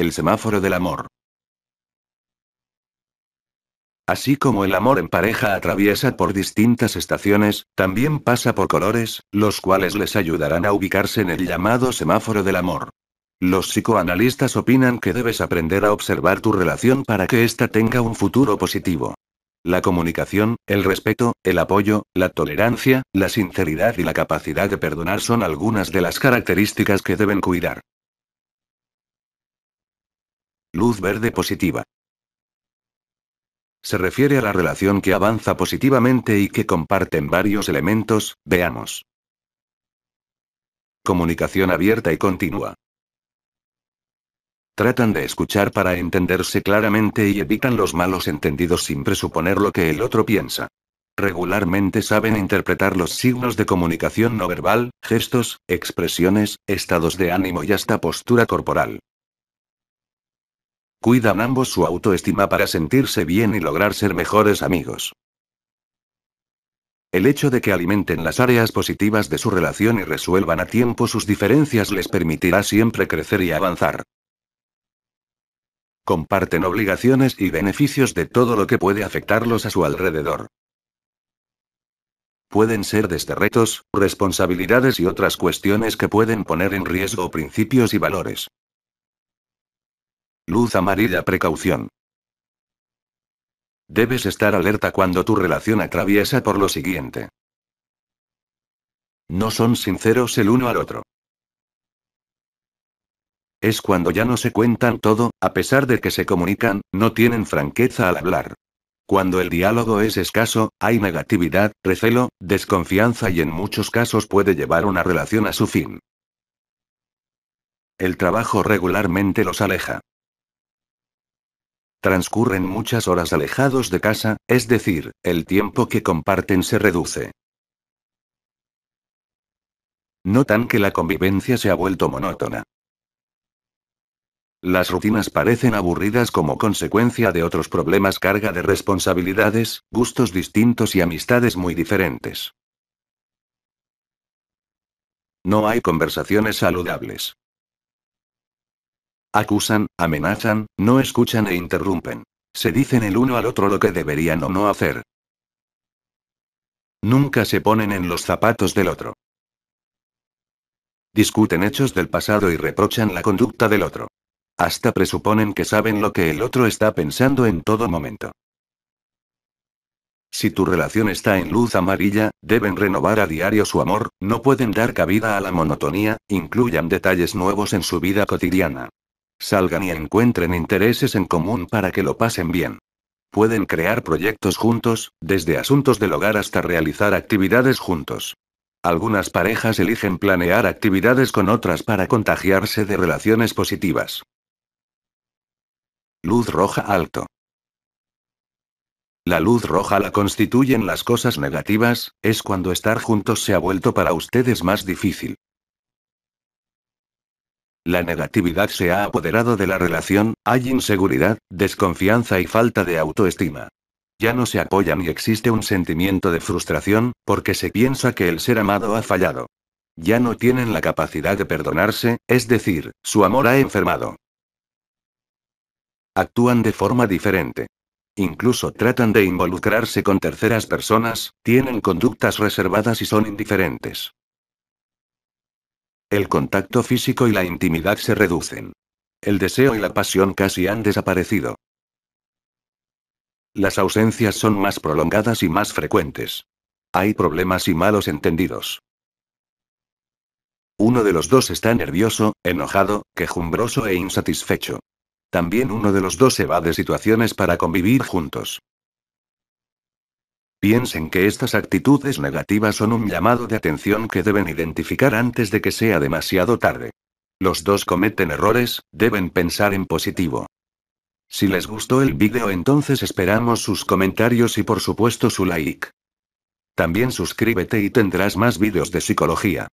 El semáforo del amor. Así como el amor en pareja atraviesa por distintas estaciones, también pasa por colores, los cuales les ayudarán a ubicarse en el llamado semáforo del amor. Los psicoanalistas opinan que debes aprender a observar tu relación para que ésta tenga un futuro positivo. La comunicación, el respeto, el apoyo, la tolerancia, la sinceridad y la capacidad de perdonar son algunas de las características que deben cuidar. Luz verde positiva. Se refiere a la relación que avanza positivamente y que comparten varios elementos, veamos. Comunicación abierta y continua. Tratan de escuchar para entenderse claramente y evitan los malos entendidos sin presuponer lo que el otro piensa. Regularmente saben interpretar los signos de comunicación no verbal, gestos, expresiones, estados de ánimo y hasta postura corporal. Cuidan ambos su autoestima para sentirse bien y lograr ser mejores amigos. El hecho de que alimenten las áreas positivas de su relación y resuelvan a tiempo sus diferencias les permitirá siempre crecer y avanzar. Comparten obligaciones y beneficios de todo lo que puede afectarlos a su alrededor. Pueden ser desde retos, responsabilidades y otras cuestiones que pueden poner en riesgo principios y valores. Luz amarilla precaución. Debes estar alerta cuando tu relación atraviesa por lo siguiente. No son sinceros el uno al otro. Es cuando ya no se cuentan todo, a pesar de que se comunican, no tienen franqueza al hablar. Cuando el diálogo es escaso, hay negatividad, recelo, desconfianza y en muchos casos puede llevar una relación a su fin. El trabajo regularmente los aleja. Transcurren muchas horas alejados de casa, es decir, el tiempo que comparten se reduce. Notan que la convivencia se ha vuelto monótona. Las rutinas parecen aburridas como consecuencia de otros problemas, carga de responsabilidades, gustos distintos y amistades muy diferentes. No hay conversaciones saludables. Acusan, amenazan, no escuchan e interrumpen. Se dicen el uno al otro lo que deberían o no hacer. Nunca se ponen en los zapatos del otro. Discuten hechos del pasado y reprochan la conducta del otro. Hasta presuponen que saben lo que el otro está pensando en todo momento. Si tu relación está en luz amarilla, deben renovar a diario su amor, no pueden dar cabida a la monotonía, incluyan detalles nuevos en su vida cotidiana. Salgan y encuentren intereses en común para que lo pasen bien. Pueden crear proyectos juntos, desde asuntos del hogar hasta realizar actividades juntos. Algunas parejas eligen planear actividades con otras para contagiarse de relaciones positivas. Luz roja alto. La luz roja la constituyen las cosas negativas, es cuando estar juntos se ha vuelto para ustedes más difícil. La negatividad se ha apoderado de la relación, hay inseguridad, desconfianza y falta de autoestima. Ya no se apoya ni existe un sentimiento de frustración, porque se piensa que el ser amado ha fallado. Ya no tienen la capacidad de perdonarse, es decir, su amor ha enfermado. Actúan de forma diferente. Incluso tratan de involucrarse con terceras personas, tienen conductas reservadas y son indiferentes. El contacto físico y la intimidad se reducen. El deseo y la pasión casi han desaparecido. Las ausencias son más prolongadas y más frecuentes. Hay problemas y malos entendidos. Uno de los dos está nervioso, enojado, quejumbroso e insatisfecho. También uno de los dos se va de situaciones para convivir juntos. Piensen que estas actitudes negativas son un llamado de atención que deben identificar antes de que sea demasiado tarde. Los dos cometen errores, deben pensar en positivo. Si les gustó el vídeo entonces esperamos sus comentarios y por supuesto su like. También suscríbete y tendrás más vídeos de psicología.